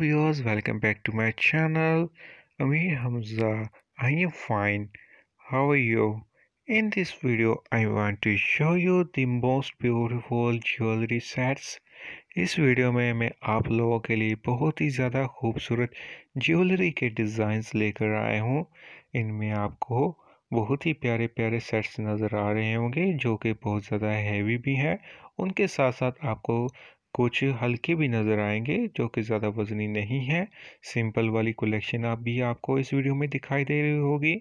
viewers welcome back to my channel Amir Hamza I you fine how are you in this video I want to show you the most beautiful jewellery sets इस video में मैं आप लोगों के लिए बहुत ही ज़्यादा खूबसूरत ज्वेलरी के डिजाइन लेकर आए हूँ इनमें आपको बहुत ही प्यारे प्यारे सेट्स नज़र आ रहे होंगे जो कि बहुत ज़्यादा हैवी भी हैं उनके साथ साथ आपको कुछ हल्के भी नज़र आएंगे जो कि ज़्यादा वजनी नहीं है सिंपल वाली कलेक्शन आप भी आपको इस वीडियो में दिखाई दे रही होगी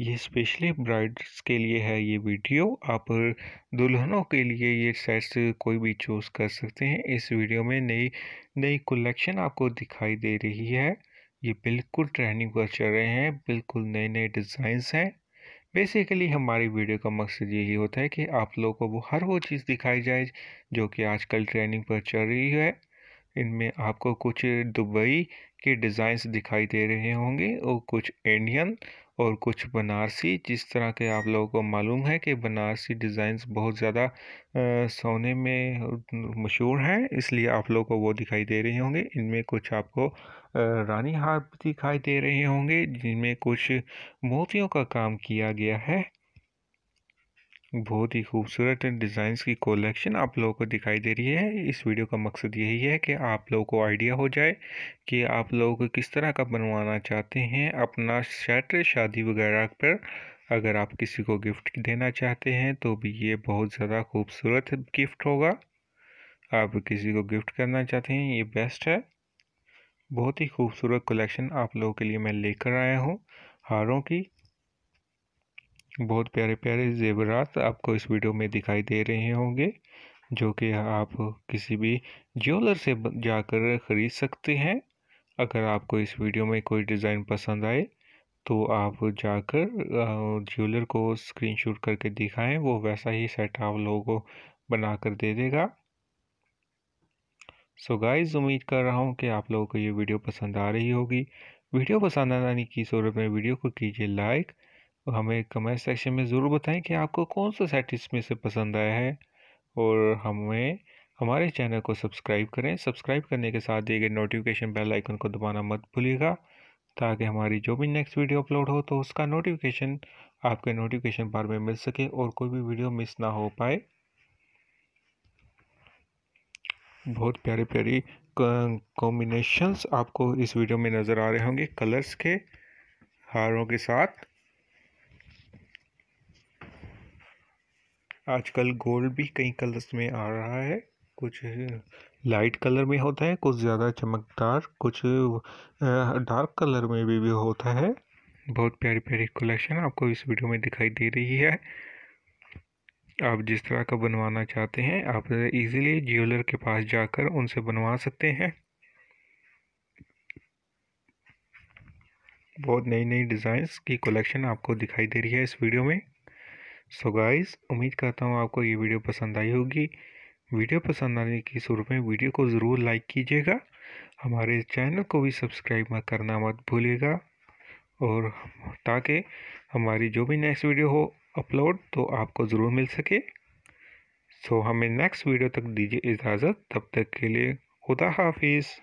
ये स्पेशली ब्राइड्स के लिए है ये वीडियो आप दुल्हनों के लिए ये सेट्स कोई भी चूज़ कर सकते हैं इस वीडियो में नई नई कलेक्शन आपको दिखाई दे रही है ये बिल्कुल ट्रेंडिंग पर चल रहे हैं बिल्कुल नए नए डिज़ाइंस हैं बेसिकली हमारी वीडियो का मकसद यही होता है कि आप लोगों को वो हर वो चीज़ दिखाई जाए जो कि आजकल ट्रेनिंग पर चल रही है इनमें आपको कुछ दुबई के डिज़ाइंस दिखाई दे रहे होंगे और कुछ इंडियन और कुछ बनारसी जिस तरह के आप लोगों को मालूम है कि बनारसी डिज़ाइंस बहुत ज़्यादा सोने में मशहूर हैं इसलिए आप लोगों को वो दिखाई दे रहे होंगे इनमें कुछ आपको रानी हार दिखाई दे रहे होंगे जिनमें कुछ मोतियों का काम किया गया है बहुत ही खूबसूरत डिज़ाइंस की कलेक्शन आप लोगों को दिखाई दे रही है इस वीडियो का मकसद यही है कि आप लोगों को आइडिया हो जाए कि आप लोग किस तरह का बनवाना चाहते हैं अपना सेट शादी वगैरह पर अगर आप किसी को गिफ्ट देना चाहते हैं तो भी ये बहुत ज़्यादा खूबसूरत गिफ्ट होगा आप किसी को गिफ्ट करना चाहते हैं ये बेस्ट है बहुत ही खूबसूरत कलेक्शन आप लोगों के लिए मैं लेकर आया हूँ हारों की बहुत प्यारे प्यारे जेवरात आपको इस वीडियो में दिखाई दे रहे होंगे जो कि आप किसी भी ज्वेलर से जाकर ख़रीद सकते हैं अगर आपको इस वीडियो में कोई डिज़ाइन पसंद आए तो आप जाकर ज्वेलर को स्क्रीनशॉट करके दिखाएं वो वैसा ही सेट आप लोगों को बना कर दे देगा सो so गाइज उम्मीद कर रहा हूँ कि आप लोगों को ये वीडियो पसंद आ रही होगी वीडियो पसंद आने की सूरत में वीडियो को कीजिए लाइक तो हमें कमेंट सेक्शन में ज़रूर बताएं कि आपको कौन सा सेट इसमें से पसंद आया है और हमें हमारे चैनल को सब्सक्राइब करें सब्सक्राइब करने के साथ दिए गए नोटिफिकेशन बेल आइकन को दबाना मत भूलिएगा ताकि हमारी जो भी नेक्स्ट वीडियो अपलोड हो तो उसका नोटिफिकेशन आपके नोटिफिकेशन बार में मिल सके और कोई भी वीडियो मिस ना हो पाए बहुत प्यारे प्यारी कॉम्बिनेशंस आपको इस वीडियो में नज़र आ रहे होंगे कलर्स के हारों के साथ आजकल गोल्ड भी कई कलर्स में आ रहा है कुछ लाइट कलर में होता है कुछ ज़्यादा चमकदार कुछ डार्क कलर में भी, भी होता है बहुत प्यारी प्यारी कलेक्शन आपको इस वीडियो में दिखाई दे रही है आप जिस तरह का बनवाना चाहते हैं आप इजीली ज्वेलर के पास जाकर उनसे बनवा सकते हैं बहुत नई नई डिज़ाइंस की कलेक्शन आपको दिखाई दे रही है इस वीडियो में सो गाइस उम्मीद करता हूँ आपको ये वीडियो पसंद आई होगी वीडियो पसंद आने की शुरू में वीडियो को ज़रूर लाइक कीजिएगा हमारे चैनल को भी सब्सक्राइब करना मत भूलिएगा और ताकि हमारी जो भी नेक्स्ट वीडियो हो अपलोड तो आपको ज़रूर मिल सके सो हमें नेक्स्ट वीडियो तक दीजिए इजाज़त तब तक के लिए खुदा हाफिज़